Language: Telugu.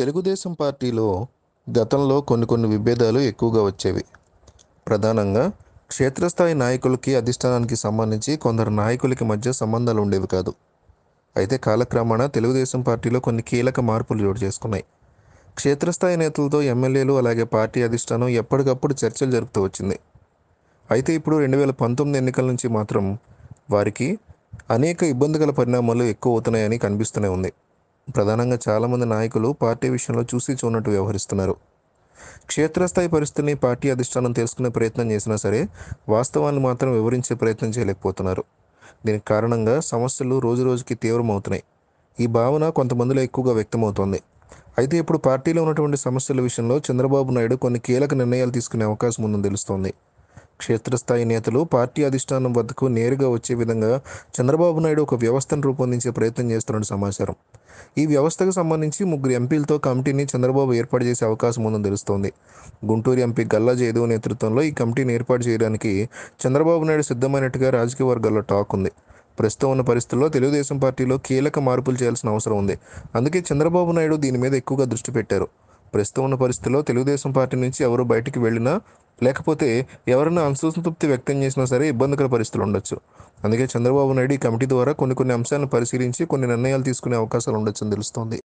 తెలుగుదేశం పార్టీలో గతంలో కొన్ని కొన్ని విభేదాలు ఎక్కువగా వచ్చేవి ప్రధానంగా క్షేత్రస్థాయి నాయకులకి అధిష్టానానికి సంబంధించి కొందరు నాయకులకి మధ్య సంబంధాలు ఉండేవి కాదు అయితే కాలక్రమాణా తెలుగుదేశం పార్టీలో కొన్ని కీలక మార్పులు చోటు చేసుకున్నాయి క్షేత్రస్థాయి నేతలతో ఎమ్మెల్యేలు అలాగే పార్టీ అధిష్టానం ఎప్పటికప్పుడు చర్చలు జరుపుతూ వచ్చింది అయితే ఇప్పుడు రెండు వేల పంతొమ్మిది ఎన్నికల నుంచి మాత్రం వారికి అనేక ఇబ్బందికర పరిణామాలు ఎక్కువ అవుతున్నాయని కనిపిస్తూనే ఉంది ప్రధానంగా చాలామంది నాయకులు పార్టీ విషయంలో చూసి చూనట్టు వ్యవహరిస్తున్నారు క్షేత్రస్థాయి పరిస్థితిని పార్టీ అధిష్టానం తెలుసుకునే ప్రయత్నం చేసినా సరే వాస్తవాన్ని మాత్రం వివరించే ప్రయత్నం చేయలేకపోతున్నారు దీనికి కారణంగా సమస్యలు రోజురోజుకి తీవ్రమవుతున్నాయి ఈ భావన కొంతమందిలో ఎక్కువగా వ్యక్తమవుతోంది అయితే ఇప్పుడు పార్టీలో ఉన్నటువంటి సమస్యల విషయంలో చంద్రబాబు నాయుడు కొన్ని కీలక నిర్ణయాలు తీసుకునే అవకాశం ఉందని తెలుస్తోంది క్షేత్రస్థాయి నేతలు పార్టీ అధిష్టానం వద్దకు నేరుగా వచ్చే విధంగా చంద్రబాబు నాయుడు ఒక వ్యవస్థను రూపొందించే ప్రయత్నం చేస్తున్నట్టు సమాచారం ఈ వ్యవస్థకు సంబంధించి ముగ్గురు ఎంపీలతో కమిటీని చంద్రబాబు ఏర్పాటు చేసే అవకాశం ఉందని తెలుస్తోంది గుంటూరు ఎంపీ గల్లా జయదేవ్ నేతృత్వంలో ఈ కమిటీని ఏర్పాటు చేయడానికి చంద్రబాబు నాయుడు సిద్ధమైనట్టుగా రాజకీయ వర్గాల్లో టాక్ ఉంది ప్రస్తుతం ఉన్న పరిస్థితుల్లో తెలుగుదేశం పార్టీలో కీలక మార్పులు చేయాల్సిన అవసరం ఉంది అందుకే చంద్రబాబు నాయుడు దీని మీద ఎక్కువగా దృష్టి పెట్టారు ప్రస్తుతం ఉన్న పరిస్థితుల్లో తెలుగుదేశం పార్టీ నుంచి ఎవరు బయటికి వెళ్ళినా లేకపోతే ఎవరైనా అసంతృప్తి వ్యక్తం చేసినా సరే ఇబ్బందికర పరిస్థితులు ఉండొచ్చు అందుకే చంద్రబాబు నాయుడు ఈ కమిటీ ద్వారా కొన్ని కొన్ని అంశాలను పరిశీలించి కొన్ని నిర్ణయాలు తీసుకునే అవకాశాలు ఉండొచ్చని తెలుస్తోంది